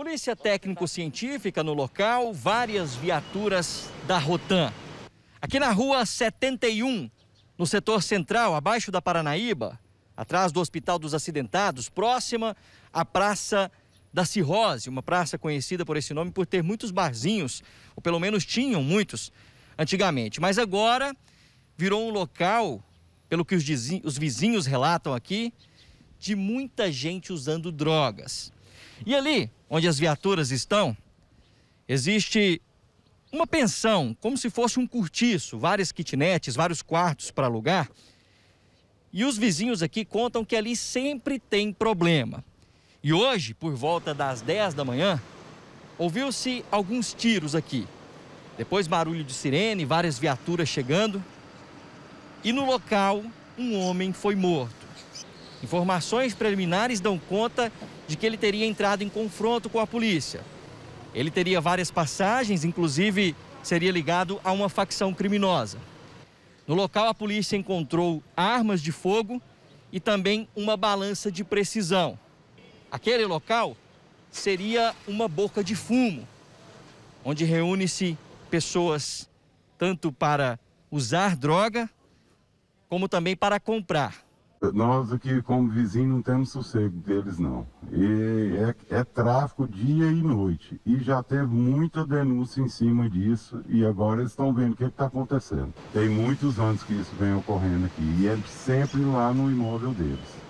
Polícia técnico-científica no local, várias viaturas da Rotan. Aqui na rua 71, no setor central, abaixo da Paranaíba, atrás do Hospital dos Acidentados, próxima à Praça da Cirrose, uma praça conhecida por esse nome por ter muitos barzinhos, ou pelo menos tinham muitos antigamente. Mas agora virou um local, pelo que os vizinhos relatam aqui, de muita gente usando drogas. E ali, onde as viaturas estão, existe uma pensão, como se fosse um cortiço, várias kitnetes, vários quartos para alugar. E os vizinhos aqui contam que ali sempre tem problema. E hoje, por volta das 10 da manhã, ouviu-se alguns tiros aqui. Depois, barulho de sirene, várias viaturas chegando. E no local, um homem foi morto. Informações preliminares dão conta de que ele teria entrado em confronto com a polícia. Ele teria várias passagens, inclusive seria ligado a uma facção criminosa. No local, a polícia encontrou armas de fogo e também uma balança de precisão. Aquele local seria uma boca de fumo, onde reúne-se pessoas tanto para usar droga como também para comprar. Nós aqui, como vizinho, não temos sossego deles, não. E é, é tráfico dia e noite. E já teve muita denúncia em cima disso e agora eles estão vendo o que é está acontecendo. Tem muitos anos que isso vem ocorrendo aqui e é sempre lá no imóvel deles.